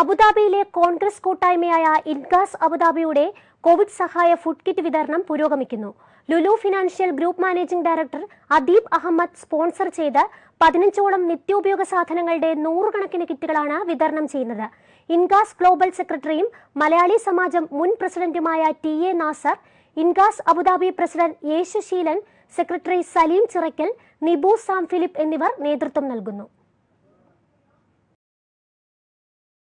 അബുദാബിയിലെ കോൺഗ്രസ് കൂട്ടായ്മയായ ഇൻഗാസ് അബുദാബിയുടെ കോവിഡ് സഹായ ഫുഡ് കിറ്റ് വിതരണം പുരോഗമിക്കുന്നു Lulu financial group managing director Adeeb Ahmed sponsor ചെയ്ത് പതിനഞ്ചോളം നിത്യോപയോഗ സാധനങ്ങളുടെ നൂറുകണക്കിന് കിറ്റുകളാണ് വിതരണം ചെയ്യുന്നത് ഇൻഗാസ് ഗ്ലോബൽ സെക്രട്ടറിയും മലയാളി സമാജം മുൻ പ്രസിഡന്റുമായ ടി എ നാസർ ഇൻഗാസ് Abu Dhabi president Yesusheelan secretary Saleem Chirakkal Nibu Sam Philip എന്നിവർ നേതൃത്വം നൽകുന്നു